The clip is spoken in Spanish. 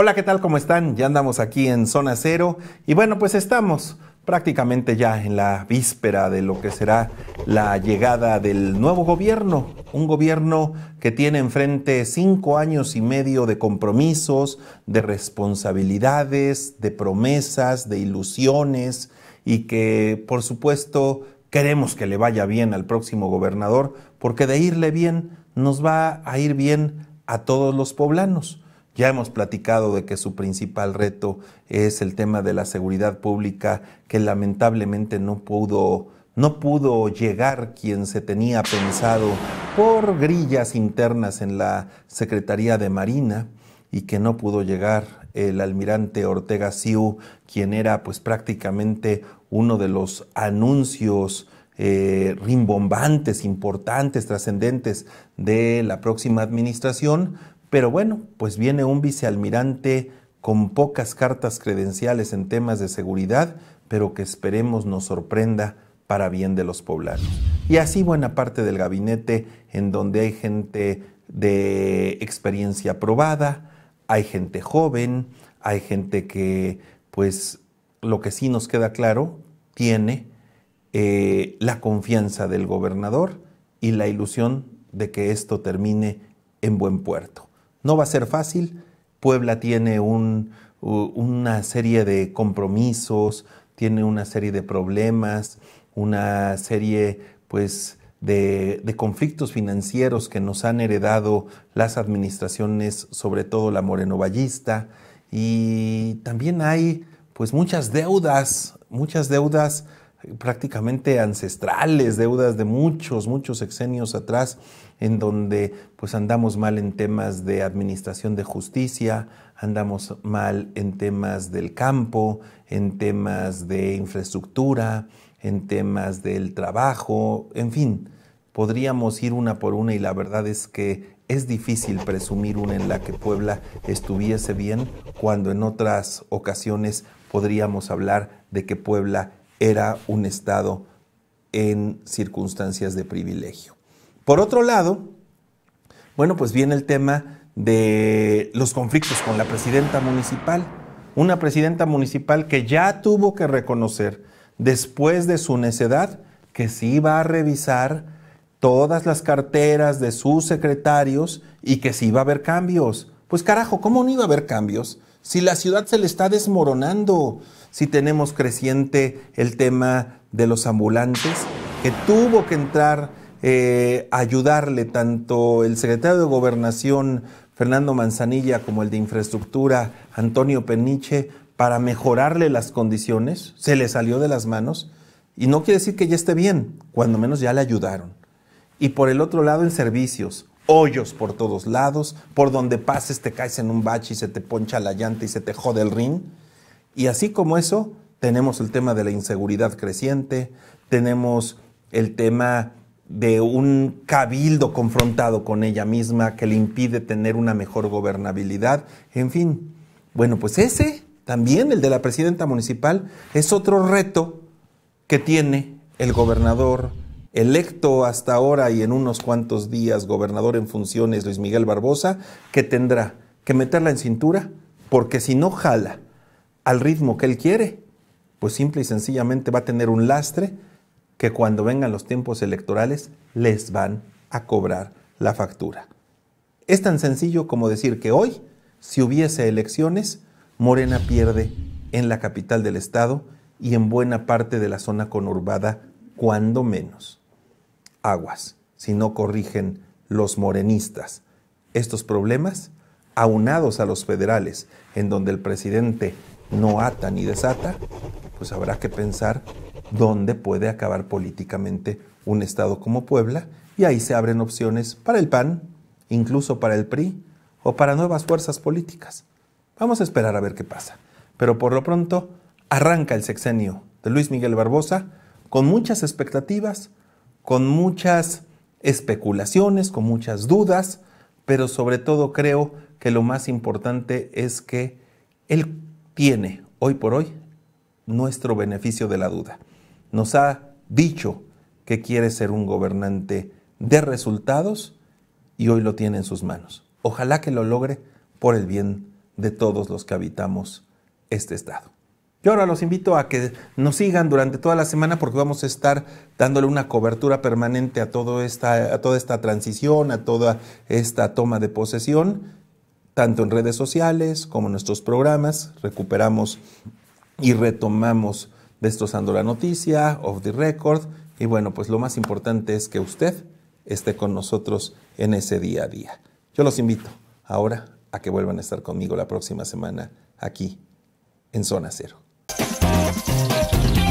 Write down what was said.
Hola, ¿qué tal? ¿Cómo están? Ya andamos aquí en Zona Cero y bueno, pues estamos prácticamente ya en la víspera de lo que será la llegada del nuevo gobierno, un gobierno que tiene enfrente cinco años y medio de compromisos, de responsabilidades, de promesas, de ilusiones y que por supuesto queremos que le vaya bien al próximo gobernador porque de irle bien nos va a ir bien a todos los poblanos. Ya hemos platicado de que su principal reto es el tema de la seguridad pública, que lamentablemente no pudo, no pudo llegar quien se tenía pensado por grillas internas en la Secretaría de Marina y que no pudo llegar el almirante Ortega Siu, quien era pues prácticamente uno de los anuncios eh, rimbombantes, importantes, trascendentes de la próxima administración, pero bueno, pues viene un vicealmirante con pocas cartas credenciales en temas de seguridad, pero que esperemos nos sorprenda para bien de los poblanos. Y así buena parte del gabinete en donde hay gente de experiencia probada, hay gente joven, hay gente que, pues, lo que sí nos queda claro, tiene eh, la confianza del gobernador y la ilusión de que esto termine en buen puerto. No va a ser fácil. Puebla tiene una serie de compromisos, tiene una serie de problemas, una serie pues de, de, conflictos financieros que nos han heredado las administraciones, sobre todo la morenovallista, y también hay pues muchas deudas, muchas deudas prácticamente ancestrales, deudas de muchos, muchos exenios atrás, en donde pues andamos mal en temas de administración de justicia, andamos mal en temas del campo, en temas de infraestructura, en temas del trabajo, en fin, podríamos ir una por una y la verdad es que es difícil presumir una en la que Puebla estuviese bien cuando en otras ocasiones podríamos hablar de que Puebla era un Estado en circunstancias de privilegio. Por otro lado, bueno, pues viene el tema de los conflictos con la presidenta municipal, una presidenta municipal que ya tuvo que reconocer después de su necedad que sí iba a revisar todas las carteras de sus secretarios y que sí iba a haber cambios. Pues carajo, ¿cómo no iba a haber cambios si la ciudad se le está desmoronando, si tenemos creciente el tema de los ambulantes, que tuvo que entrar eh, a ayudarle tanto el secretario de Gobernación, Fernando Manzanilla, como el de Infraestructura, Antonio Peniche, para mejorarle las condiciones, se le salió de las manos, y no quiere decir que ya esté bien, cuando menos ya le ayudaron. Y por el otro lado, en servicios, hoyos por todos lados, por donde pases te caes en un bache y se te poncha la llanta y se te jode el ring. Y así como eso, tenemos el tema de la inseguridad creciente, tenemos el tema de un cabildo confrontado con ella misma que le impide tener una mejor gobernabilidad, en fin. Bueno, pues ese también, el de la presidenta municipal, es otro reto que tiene el gobernador, electo hasta ahora y en unos cuantos días gobernador en funciones Luis Miguel Barbosa, que tendrá que meterla en cintura, porque si no jala al ritmo que él quiere, pues simple y sencillamente va a tener un lastre que cuando vengan los tiempos electorales les van a cobrar la factura. Es tan sencillo como decir que hoy, si hubiese elecciones, Morena pierde en la capital del estado y en buena parte de la zona conurbada, cuando menos aguas si no corrigen los morenistas estos problemas, aunados a los federales, en donde el presidente no ata ni desata, pues habrá que pensar dónde puede acabar políticamente un Estado como Puebla, y ahí se abren opciones para el PAN, incluso para el PRI, o para nuevas fuerzas políticas. Vamos a esperar a ver qué pasa. Pero por lo pronto, arranca el sexenio de Luis Miguel Barbosa con muchas expectativas, con muchas especulaciones, con muchas dudas, pero sobre todo creo que lo más importante es que él tiene hoy por hoy nuestro beneficio de la duda. Nos ha dicho que quiere ser un gobernante de resultados y hoy lo tiene en sus manos. Ojalá que lo logre por el bien de todos los que habitamos este estado. Y ahora los invito a que nos sigan durante toda la semana porque vamos a estar dándole una cobertura permanente a, esta, a toda esta transición, a toda esta toma de posesión, tanto en redes sociales como en nuestros programas. Recuperamos y retomamos destrozando la noticia, of the record. Y bueno, pues lo más importante es que usted esté con nosotros en ese día a día. Yo los invito ahora a que vuelvan a estar conmigo la próxima semana aquí en Zona Cero. Thank you.